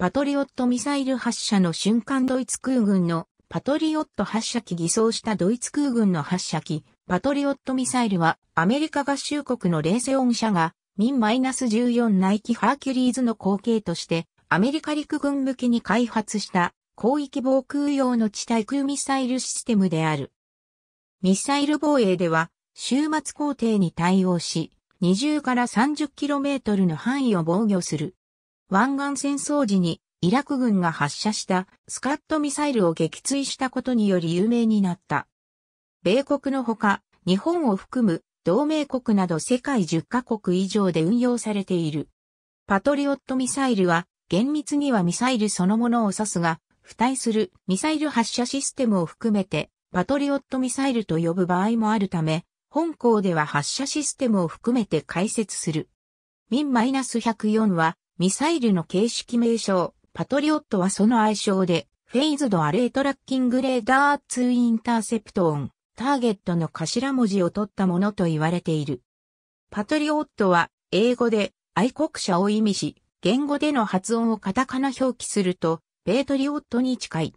パトリオットミサイル発射の瞬間ドイツ空軍のパトリオット発射機偽装したドイツ空軍の発射機、パトリオットミサイルはアメリカ合衆国の冷静ン社が民 -14 ナイキハーキュリーズの後継としてアメリカ陸軍向けに開発した広域防空用の地対空ミサイルシステムである。ミサイル防衛では、終末工程に対応し、20から 30km の範囲を防御する湾岸戦争時にイラク軍が発射したスカットミサイルを撃墜したことにより有名になった。米国のほか、日本を含む同盟国など世界10カ国以上で運用されている。パトリオットミサイルは、厳密にはミサイルそのものを指すが、付帯するミサイル発射システムを含めて、パトリオットミサイルと呼ぶ場合もあるため、本校では発射システムを含めて解説する。ミン -104 は、ミサイルの形式名称、パトリオットはその愛称で、フェイズドアレートラッキングレーダー2インターセプトオン、ターゲットの頭文字を取ったものと言われている。パトリオットは、英語で愛国者を意味し、言語での発音をカタカナ表記すると、ペートリオットに近い。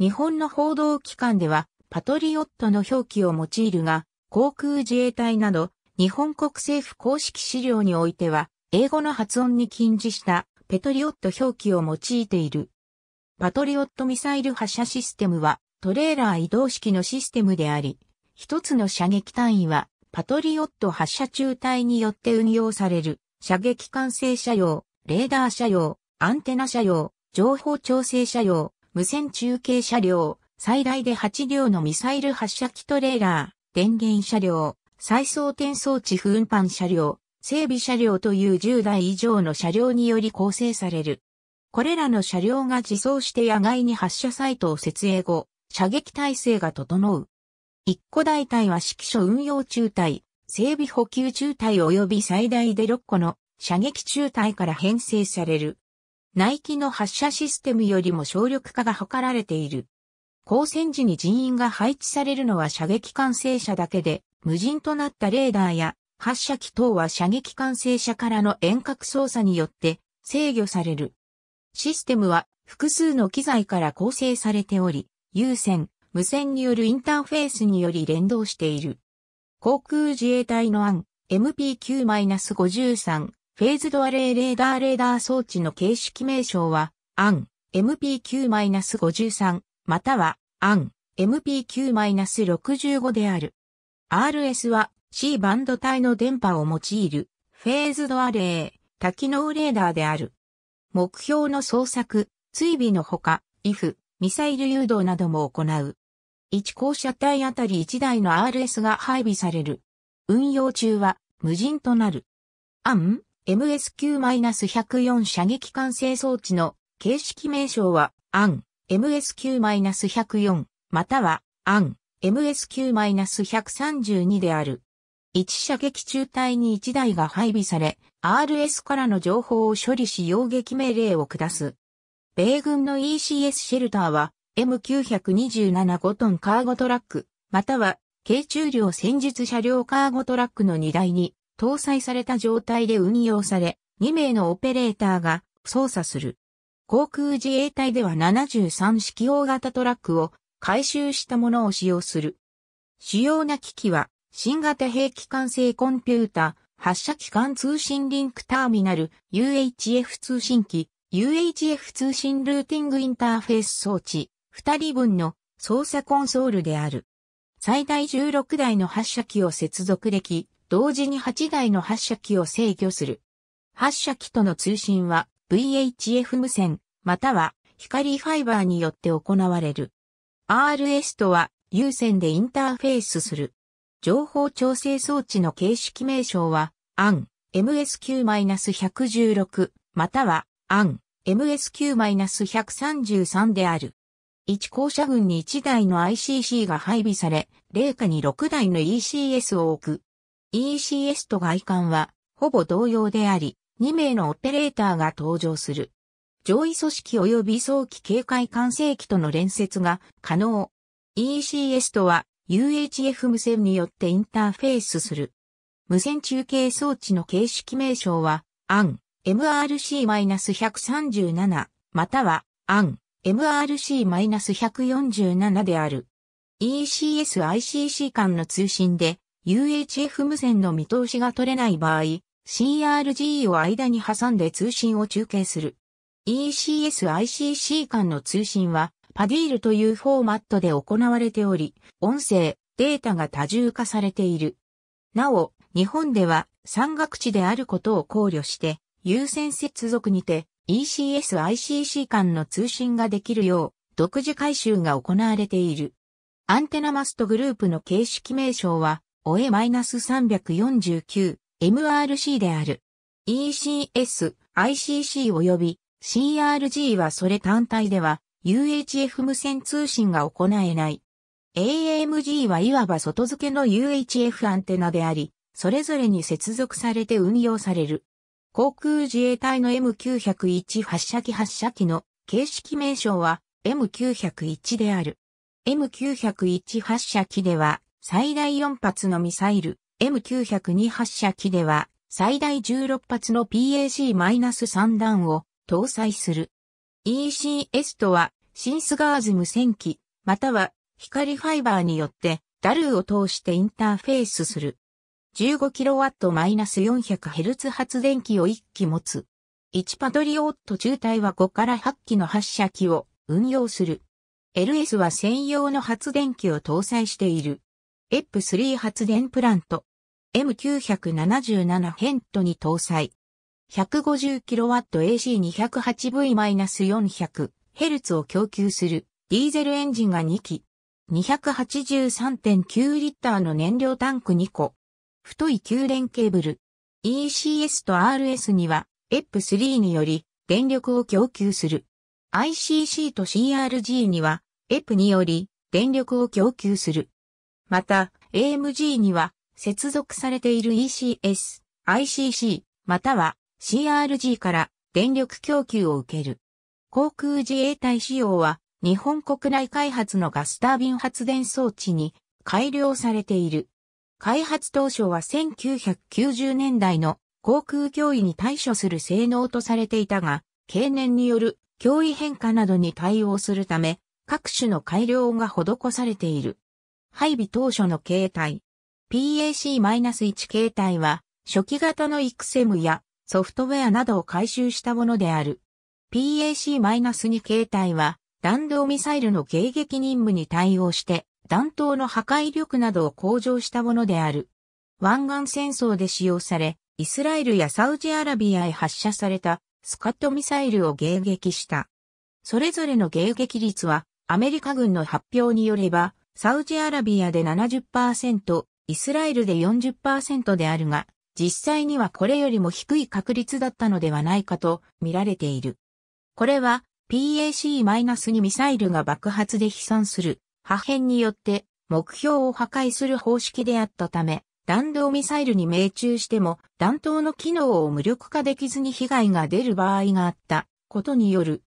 日本の報道機関では、パトリオットの表記を用いるが、航空自衛隊など、日本国政府公式資料においては、英語の発音に禁じしたペトリオット表記を用いている。パトリオットミサイル発射システムはトレーラー移動式のシステムであり、一つの射撃単位はパトリオット発射中隊によって運用される射撃管制車用、レーダー車用、アンテナ車用、情報調整車用、無線中継車両、最大で8両のミサイル発射機トレーラー、電源車両、再装填装置運搬車両、整備車両という10台以上の車両により構成される。これらの車両が自走して野外に発射サイトを設営後、射撃体制が整う。一個大隊は指揮所運用中隊、整備補給中隊及び最大で6個の射撃中隊から編成される。内キの発射システムよりも省力化が図られている。交戦時に人員が配置されるのは射撃管制車だけで、無人となったレーダーや発射機等は射撃管制車からの遠隔操作によって制御される。システムは複数の機材から構成されており、有線、無線によるインターフェースにより連動している。航空自衛隊の案 MP9-53 フェーズドアレイレーダーレーダー装置の形式名称は、案 MP9-53 または案 MP9-65 である。RS は C バンド帯の電波を用いるフェーズドアレー、多機能レーダーである。目標の捜索、追尾のほか、if、ミサイル誘導なども行う。1校舎体あたり1台の RS が配備される。運用中は無人となる。アン MSQ-104 射撃管制装置の形式名称はアン MSQ-104 またはアン MSQ-132 である。1射撃中隊に1台が配備され、RS からの情報を処理し要撃命令を下す。米軍の ECS シェルターは、M927 トンカーゴトラック、または、軽中量戦術車両カーゴトラックの荷台に、搭載された状態で運用され、2名のオペレーターが操作する。航空自衛隊では73式大型トラックを回収したものを使用する。主要な機器は新型兵器管制コンピュータ、発射機関通信リンクターミナル、UHF 通信機、UHF 通信ルーティングインターフェース装置、二人分の操作コンソールである。最大16台の発射機を接続でき、同時に8台の発射機を制御する。発射機との通信は VHF 無線、または光ファイバーによって行われる。RS とは有線でインターフェースする。情報調整装置の形式名称は、AN MSQ-116 または AN MSQ-133 である。1校舎群に1台の ICC が配備され、0下に6台の ECS を置く。ECS と外観は、ほぼ同様であり、2名のオペレーターが登場する。上位組織及び早期警戒管制機との連接が可能。ECS とは、UHF 無線によってインターフェースする。無線中継装置の形式名称は、AN、MRC-137、または、AN、MRC-147 である。ECS、ICC 間の通信で、UHF 無線の見通しが取れない場合、CRG を間に挟んで通信を中継する。ECS、ICC 間の通信は、パディールというフォーマットで行われており、音声、データが多重化されている。なお、日本では山岳地であることを考慮して、優先接続にて ECS-ICC 間の通信ができるよう、独自回収が行われている。アンテナマストグループの形式名称は、OE-349MRC である。ECS、ICC 及び CRG はそれ単体では UHF 無線通信が行えない。AMG はいわば外付けの UHF アンテナであり、それぞれに接続されて運用される。航空自衛隊の M901 発射機発射機の形式名称は M901 である。M901 発射機では最大4発のミサイル、M902 発射機では最大16発の PAC-3 弾を搭載する。ECS とはシンスガーズ無線機、または光ファイバーによってダルーを通してインターフェースする。15kW-400Hz 発電機を1機持つ。1パトリオット中隊は5から8機の発射機を運用する。LS は専用の発電機を搭載している。EP3 発電プラント。M977 ヘントに搭載。150kW AC208V-400 ヘルツを供給するディーゼルエンジンが2機、283.9リッターの燃料タンク2個、太い給電ケーブル、ECS と RS には EP3 により電力を供給する。ICC と CRG には EP により電力を供給する。また、AMG には接続されている ECS、ICC、または CRG から電力供給を受ける。航空自衛隊仕様は日本国内開発のガスタービン発電装置に改良されている。開発当初は1990年代の航空脅威に対処する性能とされていたが、経年による脅威変化などに対応するため、各種の改良が施されている。配備当初の形態。PAC-1 形態は、初期型の XM やソフトウェアなどを回収したものである。PAC-2 形態は弾道ミサイルの迎撃任務に対応して弾頭の破壊力などを向上したものである。湾岸戦争で使用され、イスラエルやサウジアラビアへ発射されたスカットミサイルを迎撃した。それぞれの迎撃率はアメリカ軍の発表によれば、サウジアラビアで70%、イスラエルで40%であるが、実際にはこれよりも低い確率だったのではないかと見られている。これは PAC- 2ミサイルが爆発で飛散する破片によって目標を破壊する方式であったため、弾道ミサイルに命中しても弾頭の機能を無力化できずに被害が出る場合があったことによる。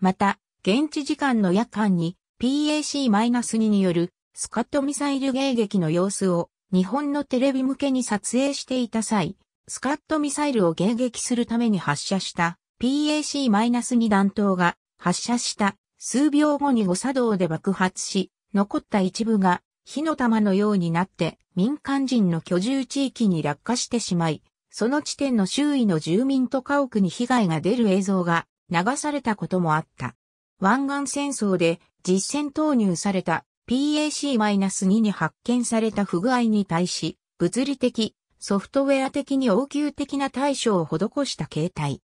また、現地時間の夜間に PAC-2 によるスカットミサイル迎撃の様子を日本のテレビ向けに撮影していた際、スカットミサイルを迎撃するために発射した PAC-2 弾頭が発射した数秒後に誤作動で爆発し、残った一部が火の玉のようになって民間人の居住地域に落下してしまい、その地点の周囲の住民と家屋に被害が出る映像が流されたこともあった。湾岸戦争で実戦投入された PAC-2 に発見された不具合に対し、物理的、ソフトウェア的に応急的な対処を施した形態。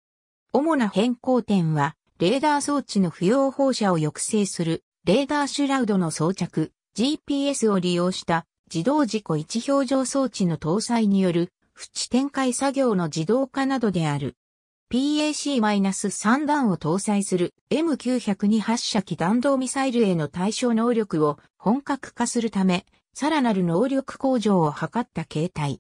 主な変更点は、レーダー装置の不要放射を抑制する、レーダーシュラウドの装着、GPS を利用した自動事故位置表情装置の搭載による、不縁展開作業の自動化などである。PAC-3 弾を搭載する M902 発射機弾道ミサイルへの対象能力を本格化するため、さらなる能力向上を図った形態。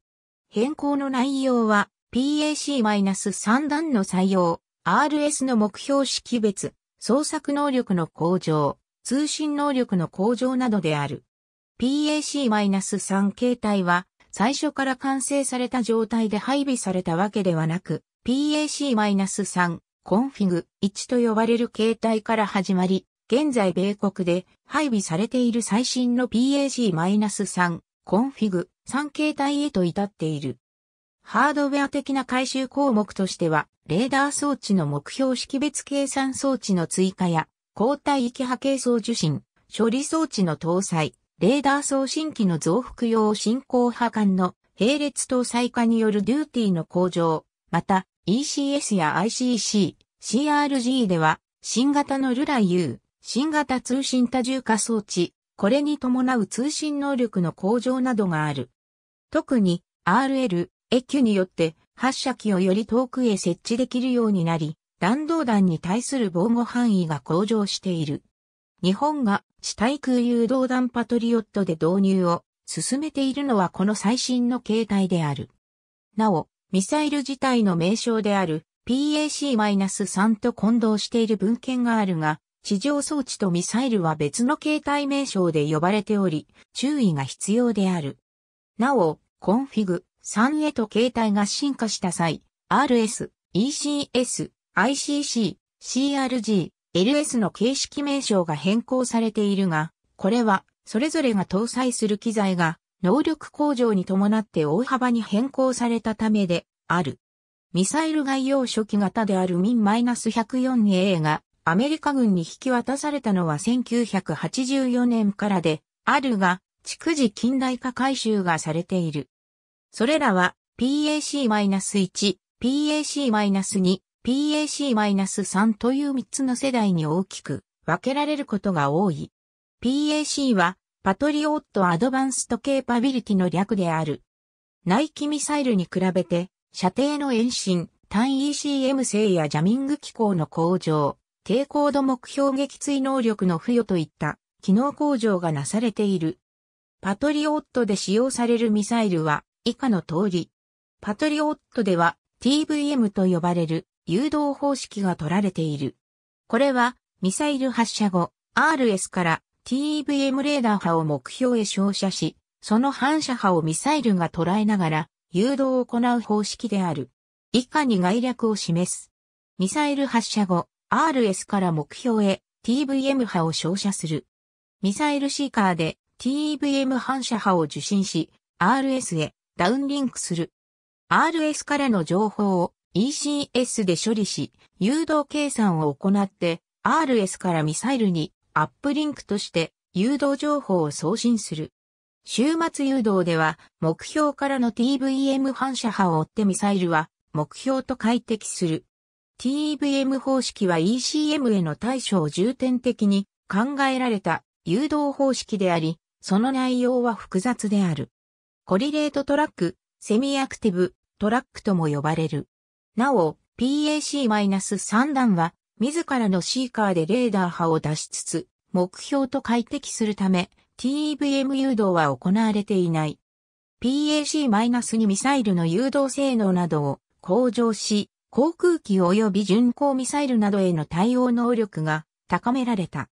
変更の内容は、PAC-3 段の採用、RS の目標識別、創作能力の向上、通信能力の向上などである。PAC-3 形態は、最初から完成された状態で配備されたわけではなく、PAC-3 コンフィグ1と呼ばれる形態から始まり、現在米国で配備されている最新の PAC-3 コンフィグ3形態へと至っている。ハードウェア的な回収項目としては、レーダー装置の目標識別計算装置の追加や、交代域波形送受信、処理装置の搭載、レーダー送信機の増幅用進行波間の並列搭載化によるデューティーの向上、また ECS や ICC、CRG では、新型のルラ U、新型通信多重化装置、これに伴う通信能力の向上などがある。特に RL、EQ によって発射機をより遠くへ設置できるようになり、弾道弾に対する防護範囲が向上している。日本が地対空誘導弾パトリオットで導入を進めているのはこの最新の形態である。なお、ミサイル自体の名称である PAC-3 と混同している文献があるが、地上装置とミサイルは別の形態名称で呼ばれており、注意が必要である。なお、コンフィグ、3へと携帯が進化した際、RS、ECS、ICC、CRG、LS の形式名称が変更されているが、これは、それぞれが搭載する機材が、能力向上に伴って大幅に変更されたためで、ある。ミサイル概要初期型であるミン -104A が、アメリカ軍に引き渡されたのは1984年からで、あるが、逐次近代化改修がされている。それらは PAC-1、PAC-2、PAC-3 という3つの世代に大きく分けられることが多い。PAC はパトリオットアドバンストケーパビリティの略である。内気ミサイルに比べて射程の延伸、単 ECM 性やジャミング機構の向上、低高度目標撃墜能力の付与といった機能向上がなされている。パトリオットで使用されるミサイルは以下の通り。パトリオットでは TVM と呼ばれる誘導方式が取られている。これはミサイル発射後 RS から TVM レーダー波を目標へ照射し、その反射波をミサイルが捉えながら誘導を行う方式である。以下に概略を示す。ミサイル発射後、RS から目標へ TVM 波を照射する。ミサイルシーカーで TVM 反射波を受信し、RS へダウンリンクする。RS からの情報を ECS で処理し、誘導計算を行って、RS からミサイルにアップリンクとして誘導情報を送信する。終末誘導では、目標からの TVM 反射波を追ってミサイルは目標と解析する。TVM 方式は ECM への対処を重点的に考えられた誘導方式であり、その内容は複雑である。コリレートトラック、セミアクティブ、トラックとも呼ばれる。なお、PAC-3 弾は、自らのシーカーでレーダー波を出しつつ、目標と快適するため、TEVM 誘導は行われていない。PAC-2 ミサイルの誘導性能などを向上し、航空機及び巡航ミサイルなどへの対応能力が高められた。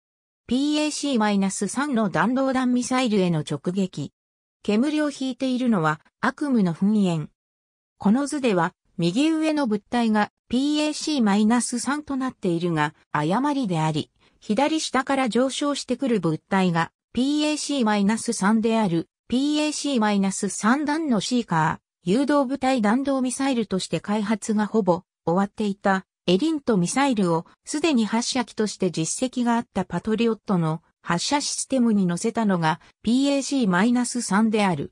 PAC-3 の弾道弾ミサイルへの直撃、煙を引いているのは悪夢の噴煙。この図では、右上の物体が PAC-3 となっているが、誤りであり、左下から上昇してくる物体が PAC-3 である PAC-3 弾のシーカー、誘導部隊弾道ミサイルとして開発がほぼ終わっていたエリントミサイルをすでに発射機として実績があったパトリオットの発射システムに乗せたのが PAC-3 である。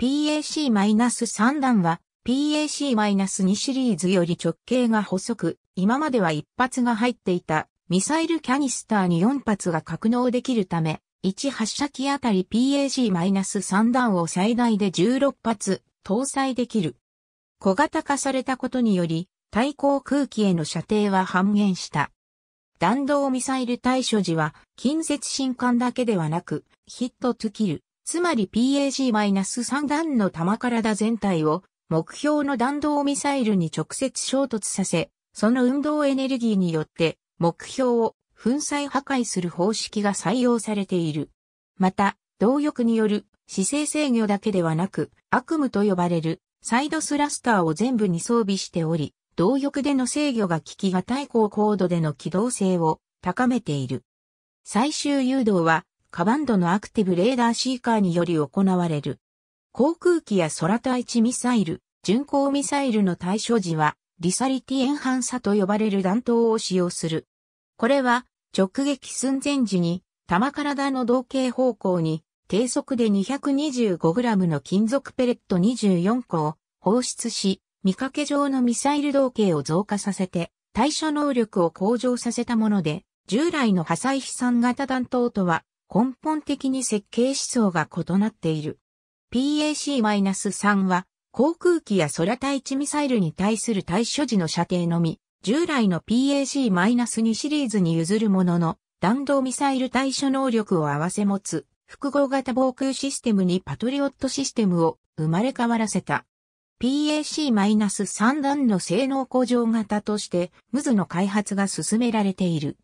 PAC-3 弾は PAC-2 シリーズより直径が細く、今までは1発が入っていたミサイルキャニスターに4発が格納できるため、1発射機あたり PAC-3 弾を最大で16発搭載できる。小型化されたことにより、対抗空気への射程は半減した。弾道ミサイル対処時は、近接進艦だけではなく、ヒットトゥキル、つまり PAG-3 弾の弾体全体を、目標の弾道ミサイルに直接衝突させ、その運動エネルギーによって、目標を粉砕破壊する方式が採用されている。また、動力による姿勢制御だけではなく、悪夢と呼ばれるサイドスラスターを全部に装備しており、動力での制御が効きが対高高度での機動性を高めている。最終誘導は、カバンドのアクティブレーダーシーカーにより行われる。航空機や空対地ミサイル、巡航ミサイルの対処時は、リサリティエンハンサと呼ばれる弾頭を使用する。これは、直撃寸前時に、弾体の同型方向に、低速で 225g の金属ペレット24個を放出し、見かけ上のミサイル動径を増加させて、対処能力を向上させたもので、従来の破砕飛散型弾頭とは根本的に設計思想が異なっている。PAC-3 は航空機や空対地ミサイルに対する対処時の射程のみ、従来の PAC-2 シリーズに譲るものの、弾道ミサイル対処能力を併せ持つ複合型防空システムにパトリオットシステムを生まれ変わらせた。PAC-3 段の性能向上型として、ムズの開発が進められている。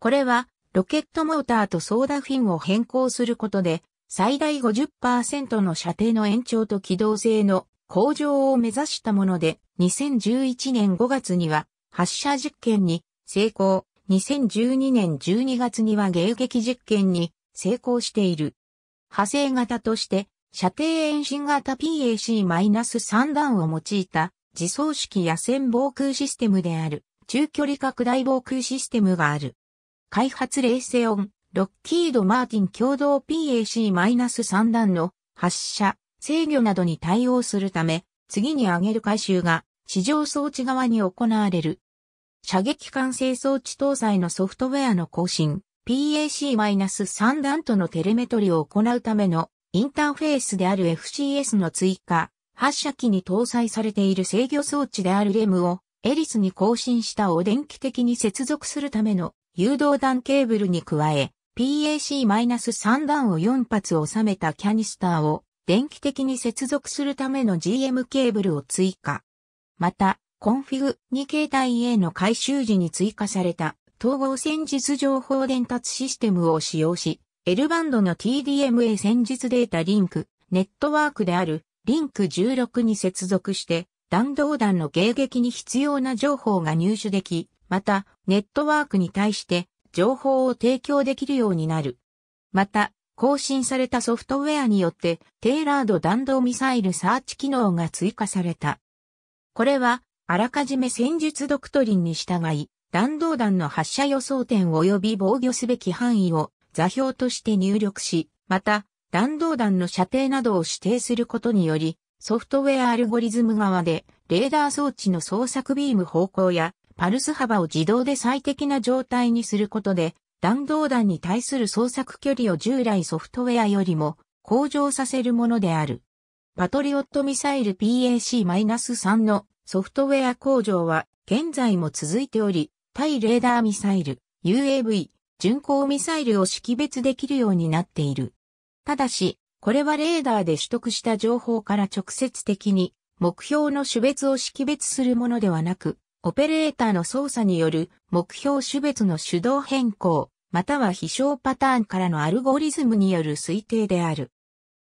これは、ロケットモーターとソーダフィンを変更することで、最大50%の射程の延長と機動性の向上を目指したもので、2011年5月には発射実験に成功、2012年12月には迎撃実験に成功している。派生型として射程遠心型 PAC-3 弾を用いた自走式野戦防空システムである中距離拡大防空システムがある。開発レーセオン、ロッキード・マーティン共同 PAC-3 弾の発射、制御などに対応するため、次に挙げる回収が地上装置側に行われる。射撃管制装置搭載のソフトウェアの更新、PAC-3 弾とのテレメトリを行うためのインターフェースである FCS の追加、発射機に搭載されている制御装置であるレムをエリスに更新したを電気的に接続するための誘導弾ケーブルに加え、PAC-3 弾を4発収めたキャニスターを電気的に接続するための GM ケーブルを追加。また、コンフィグ2形態 A の回収時に追加された統合戦術情報伝達システムを使用し、L バンドの TDMA 戦術データリンク、ネットワークであるリンク16に接続して、弾道弾の迎撃に必要な情報が入手でき、また、ネットワークに対して情報を提供できるようになる。また、更新されたソフトウェアによって、テイラード弾道ミサイルサーチ機能が追加された。これは、あらかじめ戦術ドクトリンに従い、弾道弾の発射予想点及び防御すべき範囲を座標として入力し、また、弾道弾の射程などを指定することにより、ソフトウェアアルゴリズム側で、レーダー装置の捜索ビーム方向や、パルス幅を自動で最適な状態にすることで、弾道弾に対する捜索距離を従来ソフトウェアよりも向上させるものである。パトリオットミサイル PAC-3 のソフトウェア向上は現在も続いており、対レーダーミサイル、UAV、巡航ミサイルを識別できるようになっている。ただし、これはレーダーで取得した情報から直接的に目標の種別を識別するものではなく、オペレーターの操作による目標種別の手動変更、または飛翔パターンからのアルゴリズムによる推定である。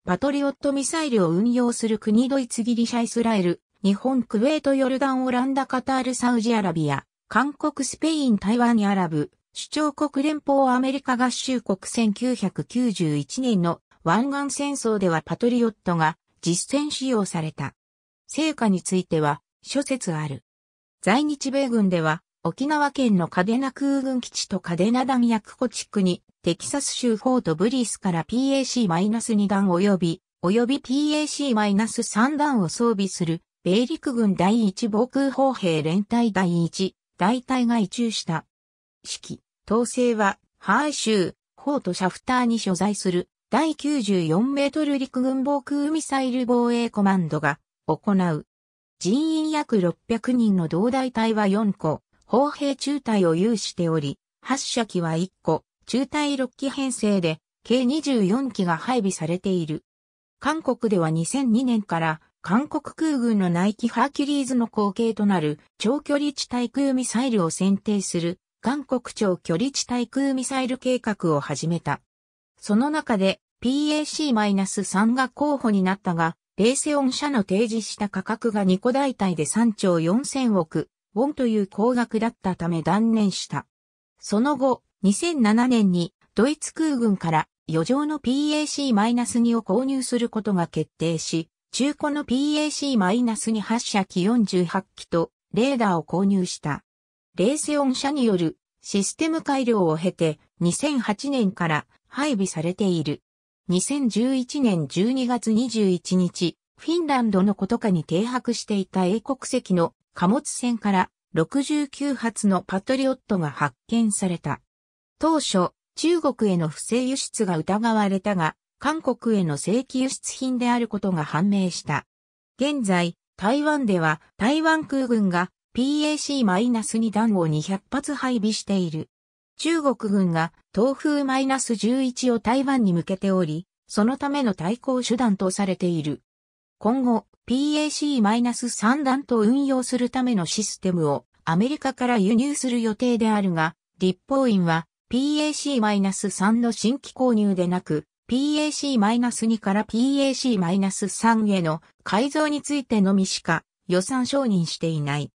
パトリオットミサイルを運用する国ドイツギリシャイスラエル、日本クウェートヨルダンオランダカタールサウジアラビア、韓国スペイン台湾アラブ、主張国連邦アメリカ合衆国1991年の湾岸戦争ではパトリオットが実戦使用された。成果については諸説ある。在日米軍では沖縄県のカデナ空軍基地とカデナ弾薬庫地区にテキサス州フォートブリースから PAC-2 弾及び及び PAC-3 弾を装備する米陸軍第1防空砲兵連隊第1大隊が移駐した。式。統制は、ハーイ州、ホートシャフターに所在する、第94メートル陸軍防空ミサイル防衛コマンドが、行う。人員約600人の同大隊は4個、砲兵中隊を有しており、発射機は1個、中隊6機編成で、計24機が配備されている。韓国では2002年から、韓国空軍のナイキハーキュリーズの後継となる長距離地対空ミサイルを選定する韓国超距離地対空ミサイル計画を始めた。その中で PAC-3 が候補になったが、レーセオン社の提示した価格が2個代替で3兆4000億、ウォンという高額だったため断念した。その後、2007年にドイツ空軍から余剰の PAC-2 を購入することが決定し、中古の PAC-2 発射機48機とレーダーを購入した。レーセオン社によるシステム改良を経て2008年から配備されている。2011年12月21日、フィンランドのことかに停泊していた英国籍の貨物船から69発のパトリオットが発見された。当初、中国への不正輸出が疑われたが、韓国への正規輸出品であることが判明した。現在、台湾では台湾空軍が PAC-2 弾を200発配備している。中国軍が東風 -11 を台湾に向けており、そのための対抗手段とされている。今後、PAC-3 弾と運用するためのシステムをアメリカから輸入する予定であるが、立法院は PAC-3 の新規購入でなく、PAC-2 から PAC-3 への改造についてのみしか予算承認していない。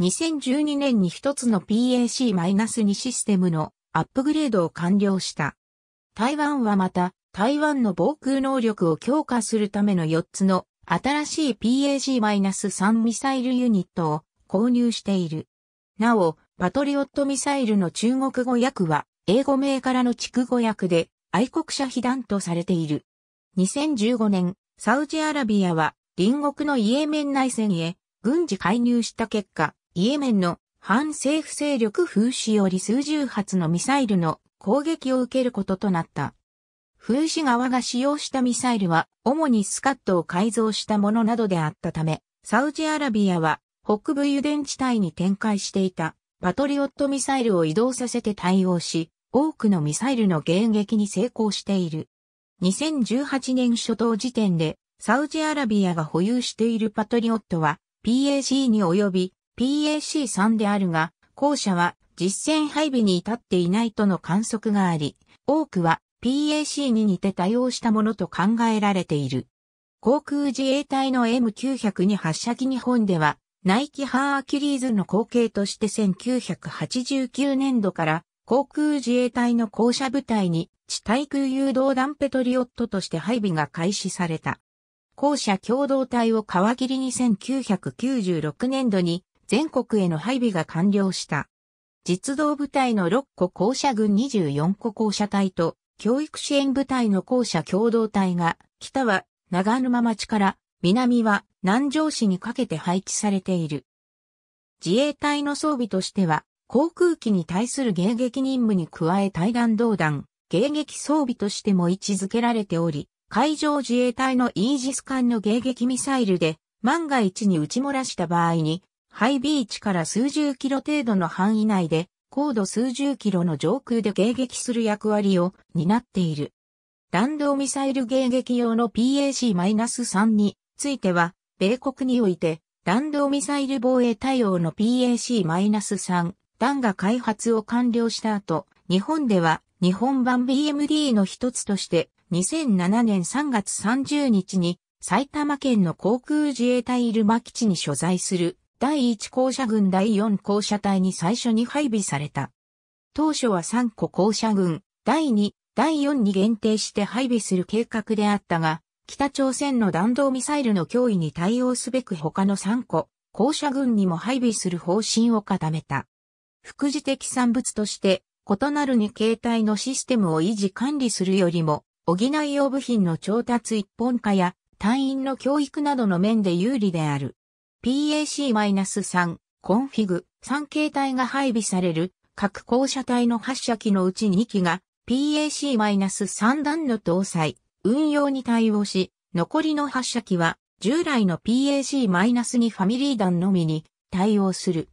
2012年に一つの PAC-2 システムのアップグレードを完了した。台湾はまた、台湾の防空能力を強化するための4つの新しい PAC-3 ミサイルユニットを購入している。なお、パトリオットミサイルの中国語訳は英語名からの区語訳で愛国者被弾とされている。2015年、サウジアラビアは隣国のイエメン内戦へ軍事介入した結果、イエメンの反政府勢力風刺より数十発のミサイルの攻撃を受けることとなった。風刺側が使用したミサイルは主にスカットを改造したものなどであったため、サウジアラビアは北部油田地帯に展開していたパトリオットミサイルを移動させて対応し、多くのミサイルの迎撃に成功している。2018年初頭時点でサウジアラビアが保有しているパトリオットは PAC に及び PAC3 であるが、後者は実戦配備に至っていないとの観測があり、多くは PAC に似て対応したものと考えられている。航空自衛隊の M902 発射機日本では、ナイキハーキリーズの後継として1989年度から航空自衛隊の校舎部隊に地対空誘導弾ペトリオットとして配備が開始された。校舎共同体を皮切りに1996年度に全国への配備が完了した。実動部隊の6個校舎軍24個校舎隊と教育支援部隊の校舎共同体が北は長沼町から南は南城市にかけて配置されている。自衛隊の装備としては航空機に対する迎撃任務に加え対弾導弾、迎撃装備としても位置づけられており、海上自衛隊のイージス艦の迎撃ミサイルで万が一に撃ち漏らした場合にハイビーチから数十キロ程度の範囲内で、高度数十キロの上空で迎撃する役割を担っている。弾道ミサイル迎撃用の PAC-3 については、米国において、弾道ミサイル防衛対応の PAC-3 弾が開発を完了した後、日本では日本版 BMD の一つとして、2007年3月30日に埼玉県の航空自衛隊入間基地に所在する第1校舎軍第4校舎隊に最初に配備された。当初は3個校舎軍、第2、第4に限定して配備する計画であったが、北朝鮮の弾道ミサイルの脅威に対応すべく他の3個、校舎軍にも配備する方針を固めた。副次的産物として、異なる2形態のシステムを維持管理するよりも、補い用部品の調達一本化や、隊員の教育などの面で有利である。PAC-3 コンフィグ3形態が配備される各校舎体の発射機のうち2機が PAC-3 段の搭載、運用に対応し、残りの発射機は従来の PAC-2 ファミリー弾のみに対応する。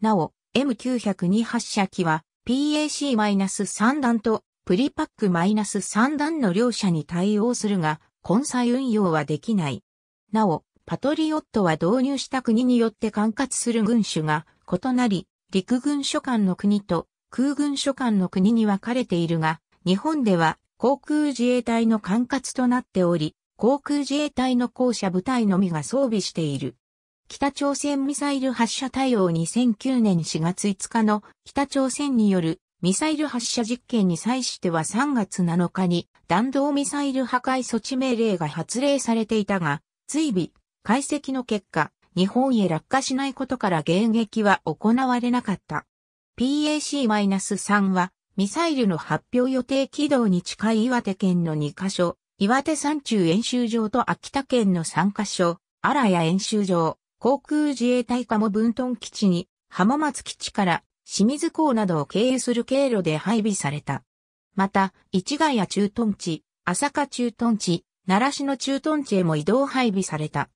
なお、M902 発射機は PAC-3 弾とプリパック -3 弾の両者に対応するが、混載運用はできない。なお、パトリオットは導入した国によって管轄する軍種が異なり、陸軍所管の国と空軍所管の国に分かれているが、日本では航空自衛隊の管轄となっており、航空自衛隊の校舎部隊のみが装備している。北朝鮮ミサイル発射対応2009年4月5日の北朝鮮によるミサイル発射実験に際しては3月7日に弾道ミサイル破壊措置命令が発令されていたが、追尾、解析の結果、日本へ落下しないことから迎撃は行われなかった。PAC-3 は、ミサイルの発表予定軌道に近い岩手県の2カ所、岩手山中演習場と秋田県の3カ所、荒谷演習場、航空自衛隊かも分屯基地に、浜松基地から清水港などを経由する経路で配備された。また、市ヶ谷駐屯地、朝霞駐屯地、奈良市の駐屯地へも移動配備された。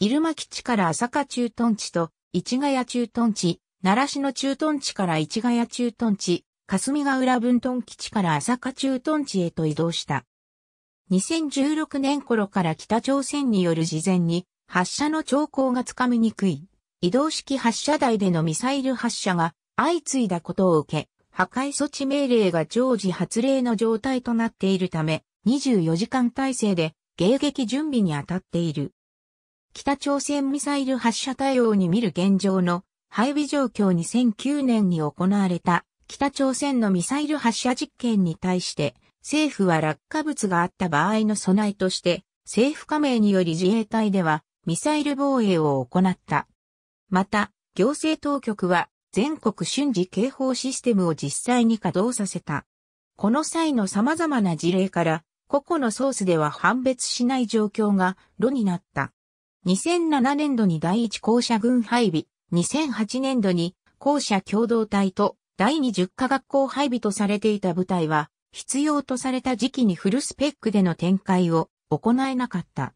入間基地から朝霞駐屯地と市ヶ谷駐屯地、奈良市の駐屯地から市ヶ谷駐屯地、霞ヶ浦分屯基地から朝霞駐屯地へと移動した。2016年頃から北朝鮮による事前に発射の兆候がつかみにくい移動式発射台でのミサイル発射が相次いだことを受け、破壊措置命令が常時発令の状態となっているため、24時間体制で迎撃準備に当たっている。北朝鮮ミサイル発射対応に見る現状の配備状況2009年に行われた北朝鮮のミサイル発射実験に対して政府は落下物があった場合の備えとして政府加盟により自衛隊ではミサイル防衛を行った。また、行政当局は全国瞬時警報システムを実際に稼働させた。この際の様々な事例から、個々のソースでは判別しない状況が炉になった。2007年度に第1校舎軍配備、2008年度に校舎共同体と第20科学校配備とされていた部隊は、必要とされた時期にフルスペックでの展開を行えなかった。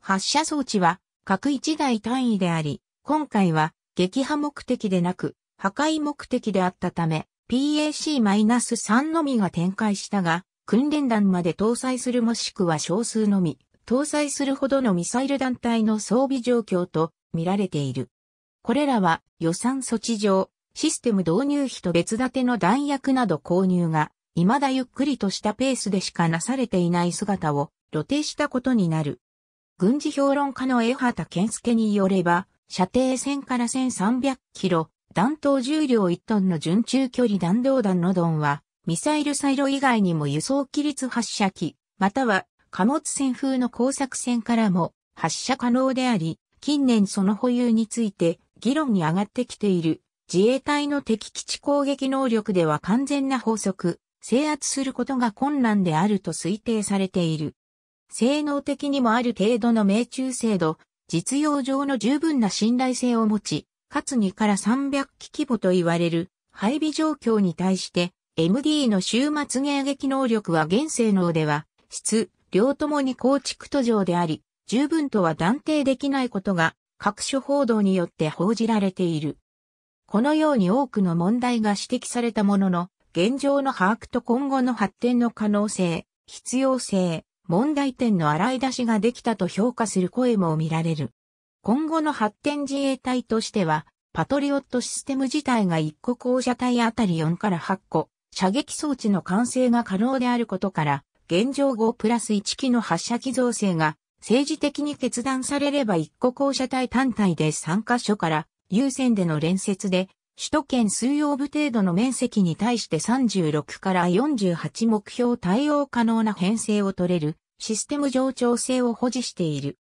発射装置は各1台単位であり、今回は撃破目的でなく破壊目的であったため、PAC-3 のみが展開したが、訓練弾まで搭載するもしくは少数のみ。搭載するほどのミサイル団体の装備状況と見られている。これらは予算措置上、システム導入費と別立ての弾薬など購入が、未だゆっくりとしたペースでしかなされていない姿を露呈したことになる。軍事評論家の江畑健介によれば、射程1000から1300キロ、弾頭重量1トンの準中距離弾道弾のドンは、ミサイルサイロ以外にも輸送機率発射機、または貨物船風の工作船からも発射可能であり、近年その保有について議論に上がってきている自衛隊の敵基地攻撃能力では完全な法則、制圧することが困難であると推定されている。性能的にもある程度の命中精度、実用上の十分な信頼性を持ち、かつ2から300機規模と言われる配備状況に対して、MD の終末迎撃能力は現性能では、質、両ともに構築途上であり、十分とは断定できないことが各種報道によって報じられている。このように多くの問題が指摘されたものの、現状の把握と今後の発展の可能性、必要性、問題点の洗い出しができたと評価する声も見られる。今後の発展自衛隊としては、パトリオットシステム自体が一個校舎隊あたり4から8個、射撃装置の完成が可能であることから、現状5プラス1機の発射機造成が政治的に決断されれば1個校舎隊単体で3カ所から優先での連接で首都圏数曜部程度の面積に対して36から48目標対応可能な編成を取れるシステム上調性を保持している。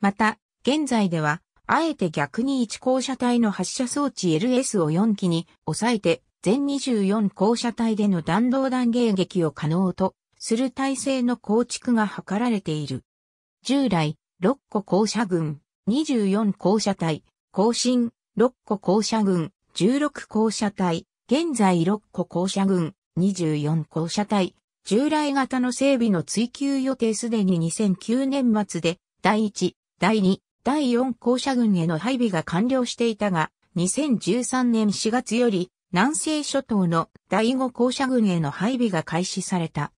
また、現在では、あえて逆に1校舎隊の発射装置 LS を4機に抑えて、全24校舎隊での弾道弾迎撃を可能とする体制の構築が図られている。従来、6個校舎群、24校舎隊、更新、6個校舎群、16校舎隊、現在6個校舎群、24校舎隊、従来型の整備の追求予定すでに2009年末で、第1、第2、第4校舎群への配備が完了していたが、2013年4月より、南西諸島の第5校舎群への配備が開始された。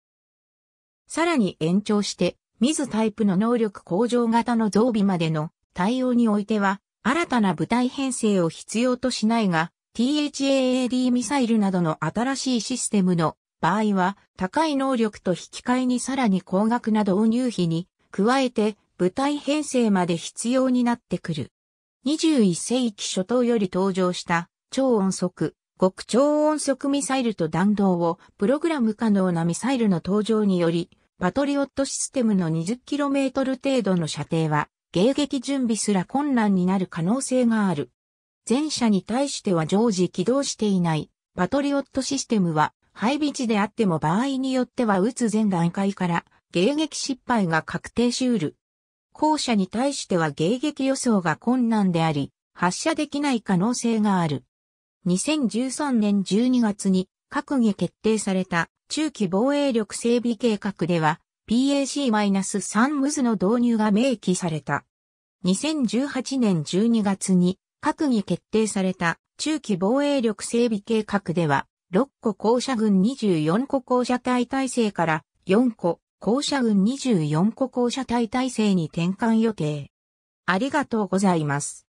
さらに延長して、ミズタイプの能力向上型の増備までの対応においては、新たな部隊編成を必要としないが、THAAD ミサイルなどの新しいシステムの場合は、高い能力と引き換えにさらに高額な導入費に、加えて部隊編成まで必要になってくる。21世紀初頭より登場した超音速、極超音速ミサイルと弾道をプログラム可能なミサイルの登場によりパトリオットシステムの 20km 程度の射程は、迎撃準備すら困難になる可能性がある。前者に対しては常時起動していない、パトリオットシステムは、配備地であっても場合によっては撃つ前段階から、迎撃失敗が確定しうる。後者に対しては迎撃予想が困難であり、発射できない可能性がある。2013年12月に閣議決定された中期防衛力整備計画では PAC-3 ムズの導入が明記された。2018年12月に閣議決定された中期防衛力整備計画では6個校舎軍24個校舎隊体制から4個校舎軍24個校舎隊体制に転換予定。ありがとうございます。